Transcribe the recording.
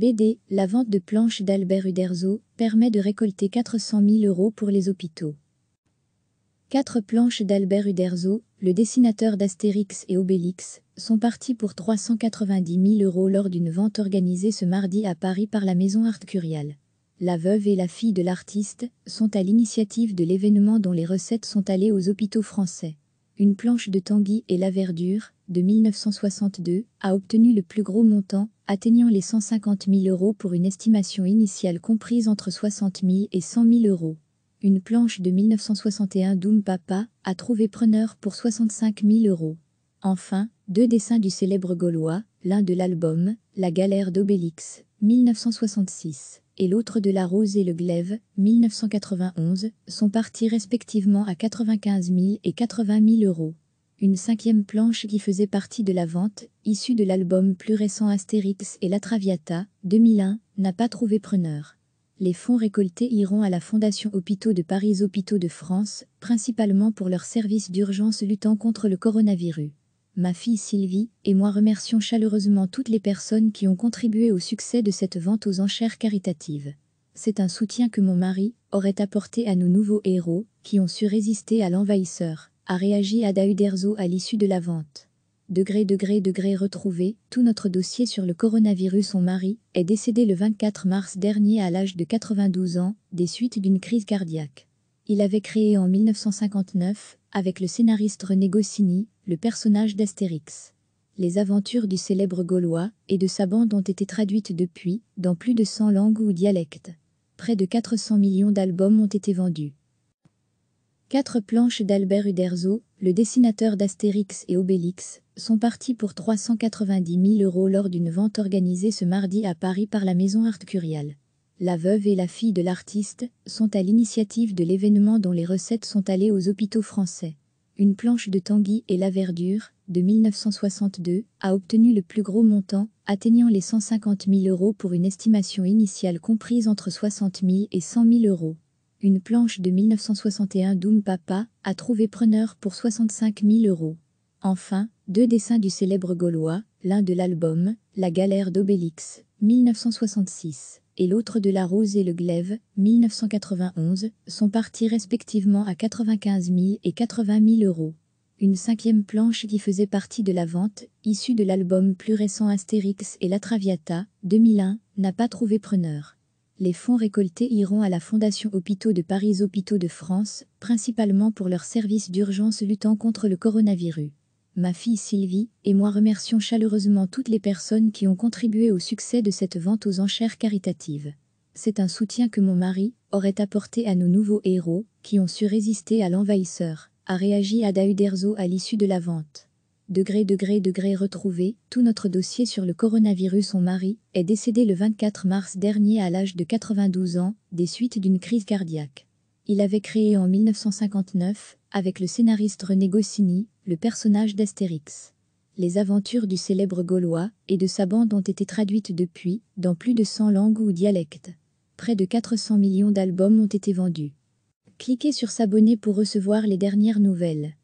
BD, la vente de planches d'Albert Uderzo permet de récolter 400 000 euros pour les hôpitaux. Quatre planches d'Albert Uderzo, le dessinateur d'Astérix et Obélix, sont parties pour 390 000 euros lors d'une vente organisée ce mardi à Paris par la maison Art Curial. La veuve et la fille de l'artiste sont à l'initiative de l'événement dont les recettes sont allées aux hôpitaux français. Une planche de Tanguy et la verdure, de 1962, a obtenu le plus gros montant, atteignant les 150 000 euros pour une estimation initiale comprise entre 60 000 et 100 000 euros. Une planche de 1961 d'Oum Papa a trouvé preneur pour 65 000 euros. Enfin, deux dessins du célèbre Gaulois, l'un de l'album La galère d'Obélix, 1966 et l'autre de La Rose et le Glaive, 1991, sont partis respectivement à 95 000 et 80 000 euros. Une cinquième planche qui faisait partie de la vente, issue de l'album plus récent Astérix et La Traviata, 2001, n'a pas trouvé preneur. Les fonds récoltés iront à la Fondation Hôpitaux de Paris Hôpitaux de France, principalement pour leurs services d'urgence luttant contre le coronavirus ma fille Sylvie et moi remercions chaleureusement toutes les personnes qui ont contribué au succès de cette vente aux enchères caritatives. C'est un soutien que mon mari aurait apporté à nos nouveaux héros, qui ont su résister à l'envahisseur, a réagi Ada à l'issue de la vente. Degré degré degré retrouvé, tout notre dossier sur le coronavirus son mari est décédé le 24 mars dernier à l'âge de 92 ans, des suites d'une crise cardiaque. Il avait créé en 1959, avec le scénariste René Goscinny, le personnage d'Astérix. Les aventures du célèbre Gaulois et de sa bande ont été traduites depuis dans plus de 100 langues ou dialectes. Près de 400 millions d'albums ont été vendus. Quatre planches d'Albert Uderzo, le dessinateur d'Astérix et Obélix, sont parties pour 390 000 euros lors d'une vente organisée ce mardi à Paris par la maison Art La veuve et la fille de l'artiste sont à l'initiative de l'événement dont les recettes sont allées aux hôpitaux français. Une planche de Tanguy et la verdure, de 1962, a obtenu le plus gros montant, atteignant les 150 000 euros pour une estimation initiale comprise entre 60 000 et 100 000 euros. Une planche de 1961 d'Oum Papa a trouvé preneur pour 65 000 euros. Enfin, deux dessins du célèbre Gaulois, l'un de l'album La galère d'Obélix, 1966 et l'autre de La Rose et le Glaive, 1991, sont partis respectivement à 95 000 et 80 000 euros. Une cinquième planche qui faisait partie de la vente, issue de l'album plus récent Astérix et La Traviata, 2001, n'a pas trouvé preneur. Les fonds récoltés iront à la Fondation Hôpitaux de Paris Hôpitaux de France, principalement pour leurs services d'urgence luttant contre le coronavirus ma fille Sylvie et moi remercions chaleureusement toutes les personnes qui ont contribué au succès de cette vente aux enchères caritatives. C'est un soutien que mon mari aurait apporté à nos nouveaux héros, qui ont su résister à l'envahisseur, a réagi Ada Uderzo à l'issue de la vente. Degré degré degré retrouvé, tout notre dossier sur le coronavirus son mari est décédé le 24 mars dernier à l'âge de 92 ans, des suites d'une crise cardiaque. Il avait créé en 1959, avec le scénariste René Goscinny, le personnage d'Astérix. Les aventures du célèbre Gaulois et de sa bande ont été traduites depuis dans plus de 100 langues ou dialectes. Près de 400 millions d'albums ont été vendus. Cliquez sur s'abonner pour recevoir les dernières nouvelles.